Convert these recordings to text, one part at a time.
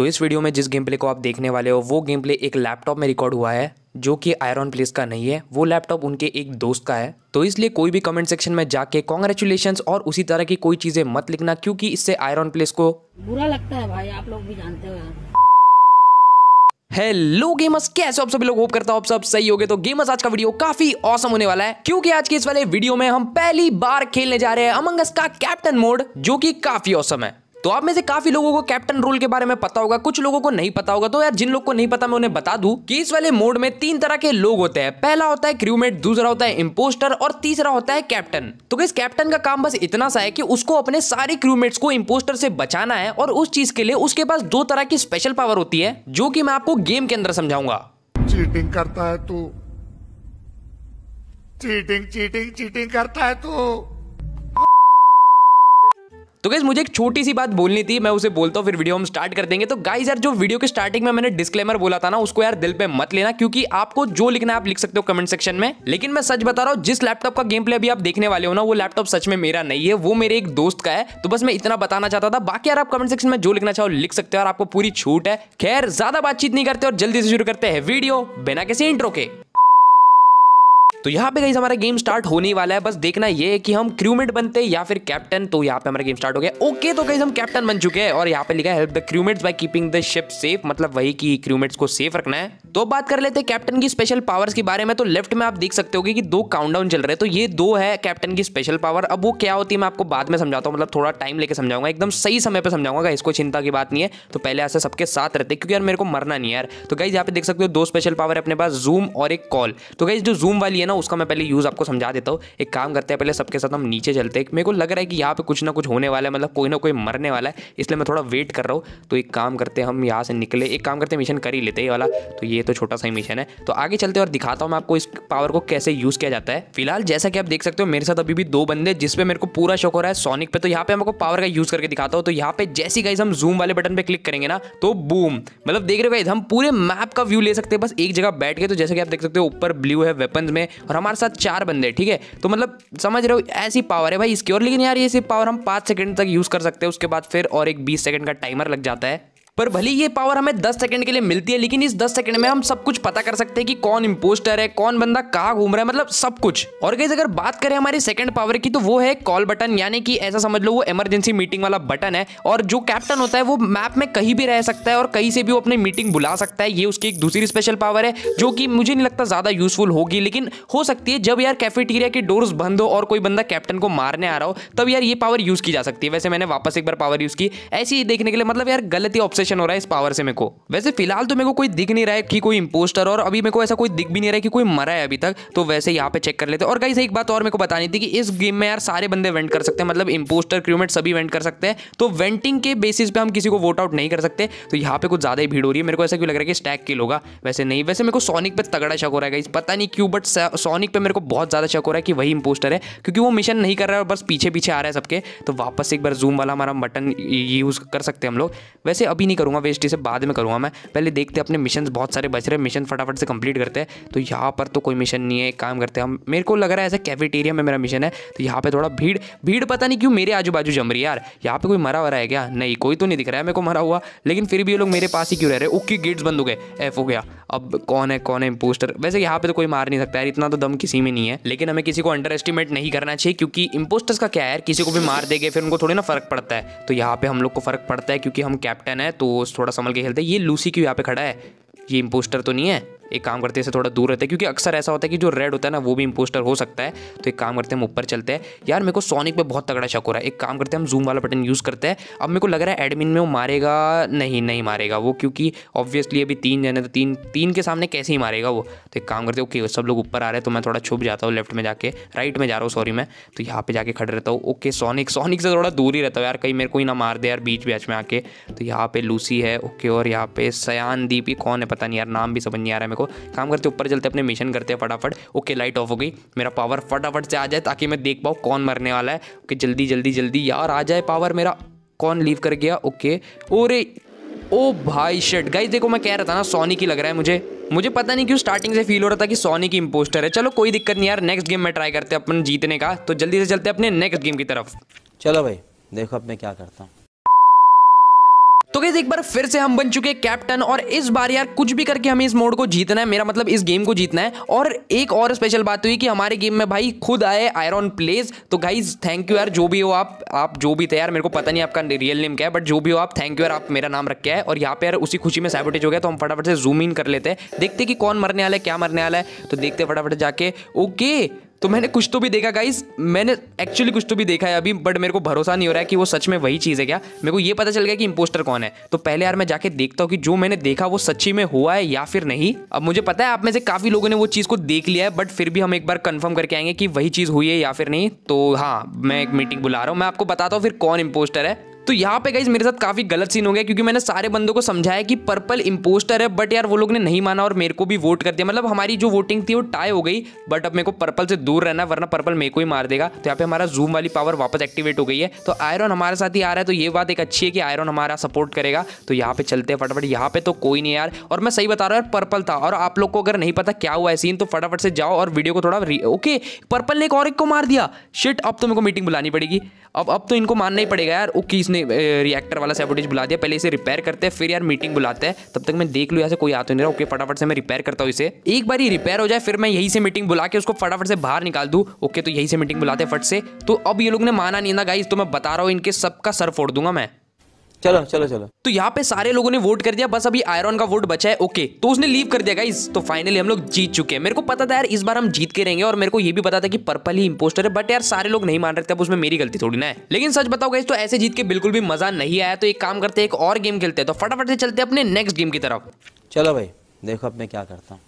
तो इस वीडियो में जिस गेम प्ले को आप देखने वाले हो वो गेम प्ले एक लैपटॉप में रिकॉर्ड हुआ है जो कि आयरन प्लेस का नहीं है वो लैपटॉप उनके एक दोस्त का है तो इसलिए कोई भी कमेंट सेक्शन में जाके कॉन्ग्रेचुलेशन और उसी तरह की कोई चीज़ें मत लिखना क्योंकि इससे आयरन प्लेस को बुरा लगता है भाई आप लोग भी जानते हो हेलो गेमर्स कैसे हो आप सभी लोग होप करता हूं आप सब सही होगे तो गेमर्स आज का वीडियो काफी ऑसम होने वाला है क्योंकि आज के इस वाले वीडियो में हम पहली बार खेलने जा रहे हैं अमंगस का कैप्टन मोड जो कि काफी ऑसम है तो आप में से काफी लोगों को कैप्टन रूल के बारे में पता होगा कुछ लोगों को नहीं पता होगा तो यार जिन लोग को नहीं पता मैं उन्हें बता दूं कि इस वाले मोड में तीन तरह के लोग होते हैं पहला होता है क्रूमेट दूसरा होता है इम्पोस्टर और तीसरा होता है कैप्टन तो इस कैप्टन का काम बस इतना सा है कि उसको अपने सारे क्रूमेट को इम्पोस्टर से बचाना है और उस चीज के लिए उसके पास दो तरह की स्पेशल पावर होती है जो की मैं आपको गेम के अंदर समझाऊंगा चीटिंग करता है तू चीटिंग चीटिंग चीटिंग करता है तू तो गैस मुझे एक छोटी सी बात बोलनी थी मैं उसे बोलता हूँ फिर वीडियो हम स्टार्ट कर देंगे तो गाइज यार जो वीडियो के स्टार्टिंग में मैंने डिस्क्लेमर बोला था ना उसको यार दिल पे मत लेना क्योंकि आपको जो लिखना है आप लिख सकते हो कमेंट सेक्शन में लेकिन मैं सच बता रहा हूँ जिस लैपटॉप का गेम प्ले अभी आप देखने वाले हो ना वो लैपटॉप सच में मेरा नहीं है वो मेरे एक दोस्त का है तो बस मैं इतना बताना चाहता था बाकी यार आप कमेंट सेक्शन में जो लिखना चाहो लिख सकते हो और आपको पूरी छूट है खैर ज्यादा बातचीत नहीं करते और जल्दी से शुरू करते हैं वीडियो बिना किसी इंट्रो के तो यहाँ पे गई हमारा गेम स्टार्ट होने वाला है बस देखना ये है कि हम क्रूमेट बनते हैं या फिर कैप्टन तो यहाँ पे हमारा गेम स्टार्ट हो गया ओके तो गई हम कैप्टन बन चुके हैं और यहाँ पे लिखा है help the crewmates by keeping the ship safe मतलब वही कि क्रूमेट्स को सेफ रखना है तो बात कर लेते हैं कैप्टन की स्पेशल पावर्स के बारे में तो लेफ्ट में आप देख सकते हो कि दो काउंटडाउन चल रहे हैं तो ये दो है कैप्टन की स्पेशल पावर अब वो क्या होती है मैं आपको बाद में समझाता हूँ मतलब थोड़ा टाइम लेके समझाऊंगा एकदम सही समय पर समझाऊंगा इसको चिंता की बात नहीं है तो पहले ऐसे सबके साथ रहते क्योंकि यार मेरे को मरना नहीं यार तो गाइज यहाँ पे देख सकते हो दो स्पेशल पावर है अपने पास जूम और एक कॉल तो गाइज जो जूम वाली है ना उसका मैं पहले यूज़ आपको समझा देता हूँ एक काम करते हैं पहले सबके साथ हम नीचे चलते मेरे को लग रहा है कि यहाँ पे कुछ ना कुछ होने वाला है मतलब कोई ना कोई मरने वाला है इसलिए मैं थोड़ा वेट कर रहा हूँ तो एक काम करते हैं हम यहाँ से निकले एक काम करते मिशन कर ही लेते ये वाला तो ये ये तो छोटा सा ही मिशन है तो आगे चलते और दिखाता हूँ मैं आपको इस पावर को कैसे यूज़ किया जाता है फिलहाल जैसा कि आप देख सकते हो मेरे साथ अभी भी दो बंदे जिसपे मेरे को पूरा शौक हो रहा है सोनिक पे तो यहाँ पे हमको पावर का यूज़ करके दिखाता हूँ तो यहाँ पे जैसी गाइज हम जूम वाले बटन पे क्लिक करेंगे ना तो बूम मतलब देख रहे हो गाइज हम पूरे मैप का व्यू ले सकते हैं बस एक जगह बैठ के तो जैसे कि आप देख सकते हो ऊपर ब्लू है वेपन में और हमारे साथ चार बंदे ठीक है तो मतलब समझ रहे हो ऐसी पावर है भाई इसकी और लेकिन यार ये सिर्फ पावर हम पाँच सेकंड तक यूज़ कर सकते हैं उसके बाद फिर और एक बीस सेकंड का टाइमर लग जाता है पर भले ये पावर हमें दस सेकंड के लिए मिलती है लेकिन इस दस सेकंड में हम सब कुछ पता कर सकते हैं कि कौन इम्पोस्टर है कौन बंदा कहाँ घूम रहा है मतलब सब कुछ और गैस अगर बात करें हमारी सेकंड पावर की तो वो है कॉल बटन यानी कि ऐसा समझ लो वो इमरजेंसी मीटिंग वाला बटन है और जो कैप्टन होता है वो मैप में कहीं भी रह सकता है और कहीं से भी वो अपनी मीटिंग बुला सकता है ये उसकी एक दूसरी स्पेशल पावर है जो कि मुझे नहीं लगता ज्यादा यूजफुल होगी लेकिन हो सकती है जब यार कैफेटेरिया की डोर्स बंद हो और कोई बंदा कैप्टन को मारने आ रहा हो तब यार ये पावर यूज की जा सकती है वैसे मैंने वापस एक बार पावर यूज की ऐसी देखने के लिए मतलब यार गलती ऑप्शन क्वेश्चन हो रहा है इस पावर से मेरे को वैसे फिलहाल तो मेरे को कोई दिख नहीं रहा है कि कोई इंपोस्टर और अभी मेरे को ऐसा कोई दिख भी नहीं रहा है कि कोई मरा है अभी तक तो वैसे यहाँ पे चेक कर लेते और गाइस एक बात और मेरे को बतानी थी कि इस गेम में यार सारे बंदे वेंट कर सकते हैं मतलब इंपोस्टर क्रूमेट सभी वेंट कर सकते हैं तो वेंटिंग के बेसिस पे हम किसी को वोट आउट नहीं कर सकते तो यहाँ पे कुछ ज़्यादा ही भीड़ हो रही है मेरे को ऐसा क्यों लग रहा है कि स्टैक किल होगा वैसे नहीं वैसे मेरे को सोनिक पर तगड़ा शक हो रहा है पता नहीं क्यों बट सोनिक पर मेरे को बहुत ज़्यादा शक हो रहा है कि वही इंपोस्टर है क्योंकि वो मिशन नहीं कर रहा है और बस पीछे पीछे आ रहा है सबके तो वापस एक बार जूम वाला हमारा बटन यूज़ कर सकते हैं हम लोग वैसे अभी नहीं करूँगा वेस्ट इसे बाद में करूँगा मैं पहले देखते अपने मिशन बहुत सारे बच रहे हैं मिशन फटाफट से कंप्लीट करते हैं तो यहाँ पर तो कोई मिशन नहीं है एक काम करते हैं हम मेरे को लग रहा है ऐसा कैफेटेरिया में मेरा मिशन है तो यहाँ पर थोड़ा भीड़ भीड़ पता नहीं क्यों मेरे आजू बाजू जम रही है यार यहाँ पर कोई मरा वरा है क्या नहीं कोई तो नहीं दिख रहा है मेरे को मरा हुआ लेकिन फिर भी ये लोग मेरे पास ही क्यों रह रहे ओके गेट्स बंद हो गए एफ हो गया अब कौन है कौन है इम्पोस्टर वैसे यहाँ पे तो कोई मार नहीं सकता यार इतना तो दम किसी में नहीं है लेकिन हमें किसी को अंडर एस्टिमेट नहीं करना चाहिए क्योंकि इम्पोस्टर्स का क्या है किसी को भी मार देंगे फिर उनको थोड़ी ना फर्क पड़ता है तो यहाँ पे हम लोग को फर्क पड़ता है क्योंकि हम कैप्टन है तो थोड़ा संभल के खेलते हैं ये लूसी क्यों यहाँ पे खड़ा है ये इम्पोस्टर तो नहीं है एक काम करते हैं इसे थोड़ा दूर रहते हैं क्योंकि अक्सर ऐसा होता है कि जो रेड होता है ना वो भी इम्पोस्टर हो सकता है तो एक काम करते हैं हम ऊपर चलते हैं यार मेरे को सोनिक पे बहुत तगड़ा शक हो रहा है एक काम करते हैं हम जूम वाला बटन यूज़ करते हैं अब मेरे को लग रहा है एडमिन में वो मारेगा नहीं नहीं मारेगा वो क्योंकि ऑब्वियसली अभी तीन जने तो तीन तीन के सामने कैसे ही मारेगा वो तो एक काम करते हैं ओके सब लोग ऊपर आ रहे हैं तो मैं थोड़ा छुप जाता हूँ लेफ्ट में जाके राइट में जा रहा हूँ सॉरी मैं तो यहाँ पर जाके खड़े रहता हूँ ओके सोनिक सोनिक से थोड़ा दूर ही रहता हूँ यार कहीं मेरे को ही ना मार दे यार बीच बैच में आके तो यहाँ पे लूसी है ओके और यहाँ पे सयान दीपी कौन है पता नहीं यार नाम भी समझ नहीं आ रहा है मेरे को काम करते ऊपर चलते अपने मिशन करते हैं फटाफट ओके लाइट ऑफ हो गई मेरा पावर फटाफट से आ जाए ताकि मैं देख पाऊँ कौन मरने वाला है ओके जल्दी जल्दी जल्दी यार आ जाए पावर मेरा कौन लीव कर गया ओके ओरे ओ भाई शर्ट गाइज देखो मैं कह रहा था ना सोनी की लग रहा है मुझे मुझे पता नहीं क्यों स्टार्टिंग से फील हो रहा था कि सोनी की इंपोस्टर है चलो कोई दिक्कत नहीं यार नेक्स्ट गेम में ट्राई करते हैं अपन जीतने का तो जल्दी से चलते अपने नेक्स्ट गेम की तरफ चलो भाई देखो अब मैं क्या करता हूँ तो गैस एक बार फिर से हम बन चुके कैप्टन और इस बार यार कुछ भी करके हमें इस मोड को जीतना है मेरा मतलब इस गेम को जीतना है और एक और स्पेशल बात हुई कि हमारे गेम में भाई खुद आए आयरन प्लेस तो गाइज थैंक यू यार जो भी हो आप आप जो भी थे यार मेरे को पता नहीं आपका रियल नेम क्या है बट जो भी हो आप थैंक यू यार आप मेरा नाम रखे है और यहाँ पे यार उसी खुशी में सैबोटेज हो गया तो हम फटाफट से जूम इन कर लेते हैं देखते कि कौन मरने वाला है क्या मरने वाला है तो देखते फटाफट जाके ओके तो मैंने कुछ तो भी देखा गाइज मैंने एक्चुअली कुछ तो भी देखा है अभी बट मेरे को भरोसा नहीं हो रहा है कि वो सच में वही चीज़ है क्या मेरे को ये पता चल गया कि इम्पोस्टर कौन है तो पहले यार मैं जाके देखता हूँ कि जो मैंने देखा वो सच्ची में हुआ है या फिर नहीं अब मुझे पता है आप में से काफ़ी लोगों ने वो चीज़ को देख लिया है बट फिर भी हम एक बार कन्फर्म करके आएंगे कि वही चीज़ हुई है या फिर नहीं तो हाँ मैं एक मीटिंग बुला रहा हूँ मैं आपको बताता हूँ फिर कौन इम्पोस्टर है तो यहाँ पे गाइज मेरे साथ काफी गलत सीन हो गया क्योंकि मैंने सारे बंदों को समझाया कि पर्पल इम्पोस्टर है बट यार वो लोग ने नहीं माना और मेरे को भी वोट कर दिया मतलब हमारी जो वोटिंग थी वो टाई हो गई बट अब मेरे को पर्पल से दूर रहना वरना पर्पल मेरे को ही मार देगा तो यहाँ पे हमारा जूम वाली पावर वापस एक्टिवेट हो गई है तो आयरन हमारे साथ ही आ रहा है तो ये बात एक अच्छी है कि आयरन हमारा सपोर्ट करेगा तो यहाँ पे चलते हैं फटाफट यहाँ पे तो कोई नहीं यार और मैं सही बता रहा हूँ यार पर्पल था और आप लोग को अगर नहीं पता क्या हुआ है सीन तो फटाफट से जाओ और वीडियो को थोड़ा ओके पर्पल ने एक और एक को मार दिया शिट अब तो मेरे को मीटिंग बुलानी पड़ेगी अब अब तो इनको मानना ही पड़ेगा यार ओके इसने रिएक्टर वाला सेबोटेज बुला दिया पहले इसे रिपेयर करते हैं फिर यार मीटिंग बुलाते हैं तब तक मैं देख लू यहाँ से कोई आ तो नहीं रहा ओके फटाफट से मैं रिपेयर करता हूँ इसे एक बार ही रिपेयर हो जाए फिर मैं यही से मीटिंग बुला के उसको फटाफट से बाहर निकाल दू ओके तो यही से मीटिंग बुलाते फट से तो अब ये लोग ने माना नहीं ना गाइज तो मैं बता रहा हूँ इनके सबका सर फोड़ दूंगा मैं चलो चलो चलो तो यहाँ पे सारे लोगों ने वोट कर दिया बस अभी आयरन का वोट बचा है ओके तो उसने लीव कर दिया गाइस तो फाइनली हम लोग जीत चुके हैं मेरे को पता था यार इस बार हम जीत के रहेंगे और मेरे को ये भी पता था कि पर्पल ही इंपोस्टर है बट यार सारे लोग नहीं मान रहे थे अब उसमें मेरी गलती थोड़ी ना है लेकिन सच बताओ गाइस तो ऐसे जीत के बिल्कुल भी मजा नहीं आया तो एक काम करते एक और गेम खेलते हैं तो फटाफट से चलते अपने नेक्स्ट गेम की तरफ चलो भाई देखो अब मैं क्या करता हूँ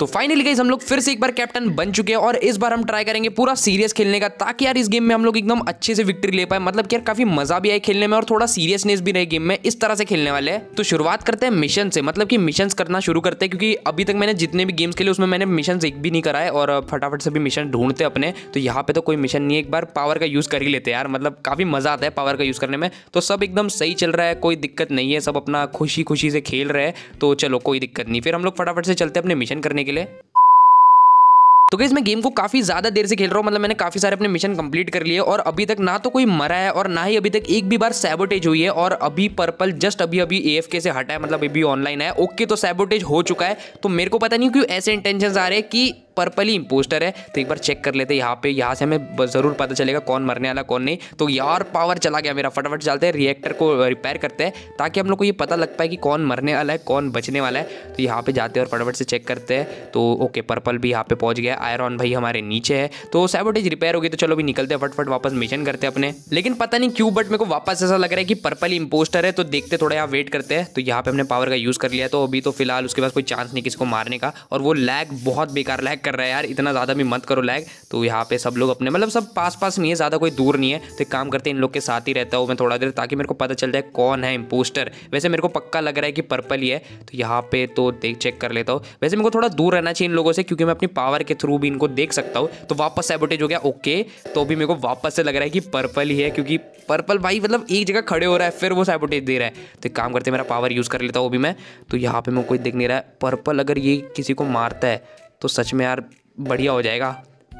तो फाइनली गाइज हम लोग फिर से एक बार कैप्टन बन चुके हैं और इस बार हम ट्राई करेंगे पूरा सीरियस खेलने का ताकि यार इस गेम में हम लोग एकदम अच्छे से विक्ट्री ले पाए मतलब कि यार काफी मजा भी आए खेलने में और थोड़ा सीरियसनेस भी रहे गेम में इस तरह से खेलने वाले हैं तो शुरुआत करते हैं मिशन से मतलब कि मिशन करना शुरू करते हैं क्योंकि अभी तक मैंने जितने भी गेम्स खेले उसमें मैंने मिशन एक भी नहीं कराए और फटाफट से भी मिशन ढूंढते अपने तो यहाँ पे तो कोई मिशन नहीं है एक बार पावर का यूज कर ही लेते यार मतलब काफी मजा आता है पावर का यूज करने में तो सब एकदम सही चल रहा है कोई दिक्कत नहीं है सब अपना खुशी खुशी से खेल रहे हैं तो चलो कोई दिक्कत नहीं फिर हम लोग फटाफट से चलते अपने मिशन करने के लिए तो गई मैं गेम को काफी ज्यादा देर से खेल रहा हूँ मतलब मैंने काफी सारे अपने मिशन कंप्लीट कर लिए और अभी तक ना तो कोई मरा है और ना ही अभी तक एक भी बार सैबोटेज हुई है और अभी पर्पल जस्ट अभी अभी ए से हटा है मतलब अभी ऑनलाइन है ओके तो सैबोटेज हो चुका है तो मेरे को पता नहीं क्यों ऐसे इंटेंशन आ रहे हैं कि पर्पल ही इम्पोस्टर है तो एक बार चेक कर लेते यहाँ पे यहाँ से हमें ज़रूर पता चलेगा कौन मरने वाला कौन नहीं तो यार पावर चला गया मेरा फटाफट चलते हैं रिएक्टर को रिपेयर करते हैं ताकि हम लोग को ये पता लग पाए कि कौन मरने वाला है कौन बचने वाला है तो यहाँ पे जाते हैं और फटाफट से चेक करते हैं तो ओके पर्पल भी यहाँ पे पहुंच गया आयरन भाई हमारे नीचे है तो सैबोटेज रिपेयर होगी तो चलो भी निकलते हैं फटफट वापस मिशन करते हैं अपने लेकिन पता नहीं क्यों बट मेरे को वापस ऐसा लग रहा है कि पर्पल इम्पोस्टर है तो देखते थोड़ा यहाँ वेट करते हैं तो यहाँ पे हमने पावर का यूज़ कर लिया तो अभी तो फिलहाल उसके पास कोई चांस नहीं किसी को मारने का और वो लैग बहुत बेकार लैग कर रहा है यार इतना ज़्यादा भी मत करो लैग तो यहाँ पे सब लोग अपने मतलब सब पास पास नहीं है ज़्यादा कोई दूर नहीं है तो काम करते इन लोग के साथ ही रहता हूँ मैं थोड़ा देर ताकि मेरे को पता चल जाए कौन है इम्पोस्टर वैसे मेरे को पक्का लग रहा है कि पर्पल ही है तो यहाँ पे तो देख चेक कर लेता हूँ वैसे मेरे को थोड़ा दूर रहना चाहिए इन लोगों से क्योंकि मैं अपनी पावर के थ्रू भी इनको देख सकता हूँ तो वापस सेबोटेज हो गया ओके तो अभी मेरे को वापस से लग रहा है कि पर्पल ही है क्योंकि पर्पल भाई मतलब एक जगह खड़े हो रहा है फिर वो सेबोटेज दे रहा है तो काम करते मेरा पावर यूज़ कर लेता हूँ अभी मैं तो यहाँ पे मैं कोई देख नहीं रहा है पर्पल अगर ये किसी को मारता है तो सच में यार बढ़िया हो जाएगा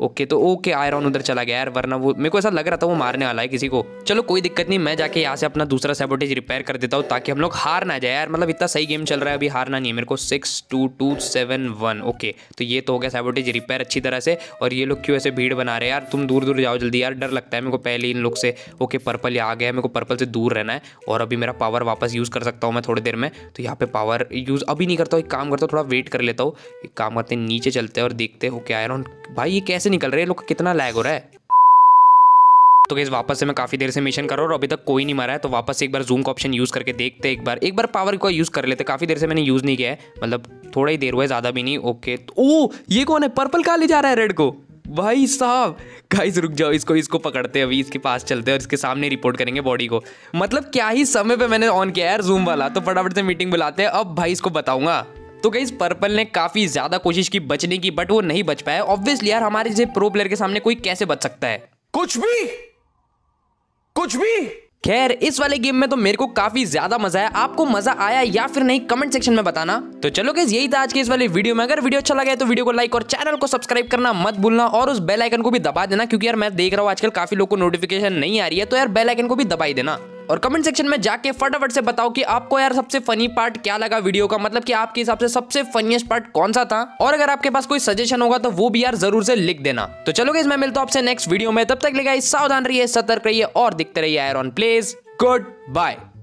ओके तो ओके आयरन उधर चला गया यार वरना वो मेरे को ऐसा लग रहा था वो मारने वाला है किसी को चलो कोई दिक्कत नहीं मैं जाके यहाँ से अपना दूसरा सेबोटेज रिपेयर कर देता हूँ ताकि हम लोग हार ना जाए यार मतलब इतना सही गेम चल रहा है अभी हारना नहीं है मेरे को six two two seven one okay तो ये तो हो गया सेबोटेज रिपेयर अच्छी तरह से और ये लोग क्यों ऐसे भीड़ बना रहे यार तुम दूर दूर जाओ जल्दी यार डर लगता है मेरे को पहले इन लोग से ओके पर्पल ये आ गया मेरे को पर्पल से दूर रहना है और अभी मेरा पावर वापस यूज़ कर सकता हूँ मैं थोड़ी देर में तो यहाँ पे पावर यूज़ अभी नहीं करता हूँ एक काम करता हूँ थोड़ा वेट कर लेता हूँ एक काम करते नीचे चलते हैं और देखते हो ओके आयरन भाई ये कैसे से निकल रहे हैं लोग कितना लैग हो रहा है तो गैस वापस से मैं काफ़ी देर से मिशन कर रहा हूँ और अभी तक कोई नहीं मरा है तो वापस एक बार जूम का ऑप्शन यूज़ करके देखते एक बार एक बार पावर का यूज़ कर लेते काफ़ी देर से मैंने यूज़ नहीं किया है मतलब थोड़ा ही देर हुआ है ज़्यादा भी नहीं ओके तो ओ ये कौन है पर्पल कहा ले जा रहा है रेड को भाई साहब गाइस रुक जाओ इसको इसको पकड़ते हैं अभी इसके पास चलते हैं और इसके सामने रिपोर्ट करेंगे बॉडी को मतलब क्या ही समय पे मैंने ऑन किया यार जूम वाला तो फटाफट से मीटिंग बुलाते हैं अब भाई इसको बताऊंगा तो गई पर्पल ने काफ़ी ज़्यादा कोशिश की बचने की बट वो नहीं बच पाया ऑब्वियसली यार हमारे जैसे प्रो प्लेयर के सामने कोई कैसे बच सकता है कुछ भी कुछ भी खैर इस वाले गेम में तो मेरे को काफी ज्यादा मजा आया आपको मजा आया या फिर नहीं कमेंट सेक्शन में बताना तो चलो गैस यही था आज के इस वाले वीडियो में अगर वीडियो अच्छा लगा है तो वीडियो को लाइक और चैनल को सब्सक्राइब करना मत भूलना और उस बेल आइकन को भी दबा देना क्योंकि यार मैं देख रहा हूँ आजकल काफी लोग को नोटिफिकेशन नहीं आ रही है तो यार बेलाइकन को भी दबाई देना और कमेंट सेक्शन में जाके फटाफट से बताओ कि आपको यार सबसे फनी पार्ट क्या लगा वीडियो का मतलब कि आपके हिसाब से सबसे फनीस्ट पार्ट कौन सा था और अगर आपके पास कोई सजेशन होगा तो वो भी यार जरूर से लिख देना तो चलो इसमें मिलता हूं आपसे नेक्स्ट वीडियो में तब तक लेगा सावधान रहिए सतर्क रहिए और दिखते रहिए आयरन प्लेज गुड बाय